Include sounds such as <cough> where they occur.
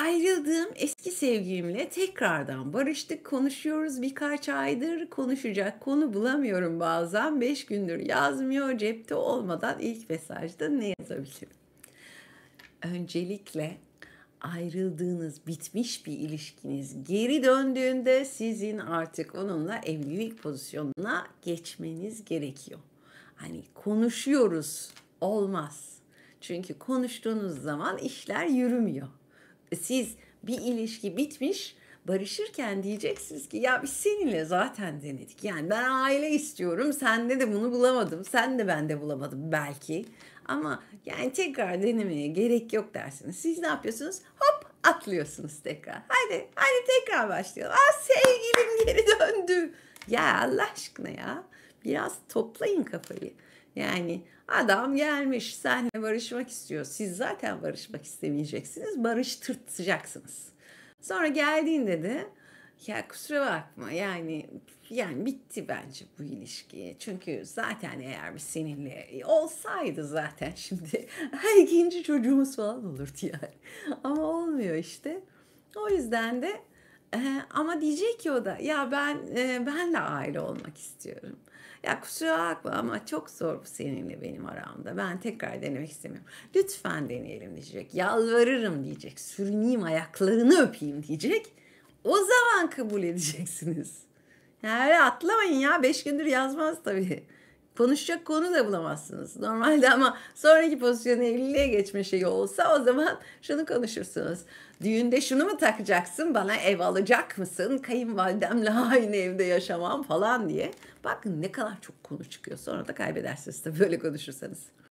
ayrıldığım eski sevgilimle tekrardan barıştık, konuşuyoruz birkaç aydır. Konuşacak konu bulamıyorum bazen. Beş gündür yazmıyor, cepte olmadan ilk mesajda ne yazabilirim? Öncelikle ayrıldığınız, bitmiş bir ilişkiniz geri döndüğünde sizin artık onunla evlilik pozisyonuna geçmeniz gerekiyor. Hani konuşuyoruz olmaz. Çünkü konuştuğunuz zaman işler yürümüyor siz bir ilişki bitmiş barışırken diyeceksiniz ki ya biz seninle zaten denedik. Yani ben aile istiyorum. Sende de bunu bulamadım. Sen de bende bulamadım belki. Ama yani tekrar denemeye gerek yok dersiniz. Siz ne yapıyorsunuz? Hop atlıyorsunuz tekrar. Hadi hadi tekrar başlayalım. Aa sevgilim geri döndü. Ya Allah aşkına ya. Biraz toplayın kafayı. Yani adam gelmiş senle barışmak istiyor. Siz zaten barışmak istemeyeceksiniz. Barıştırtacaksınız. Sonra geldiğinde de ya kusura bakma yani yani bitti bence bu ilişki. Çünkü zaten eğer bir seninle olsaydı zaten <laughs> şimdi ikinci çocuğumuz falan olurdu yani. Ama olmuyor işte. O yüzden de ama diyecek ki o da ya ben e, benle aile olmak istiyorum. Ya kusura bakma ama çok zor bu seninle benim aramda. Ben tekrar denemek istemiyorum. Lütfen deneyelim diyecek. Yalvarırım diyecek. Sürüneyim ayaklarını öpeyim diyecek. O zaman kabul edeceksiniz. Yani atlamayın ya. Beş gündür yazmaz tabii konuşacak konu da bulamazsınız normalde ama sonraki pozisyon evliliğe geçme şeyi olsa o zaman şunu konuşursunuz. Düğünde şunu mu takacaksın bana ev alacak mısın kayınvalidemle aynı evde yaşamam falan diye. Bakın ne kadar çok konu çıkıyor sonra da kaybedersiniz de böyle konuşursanız.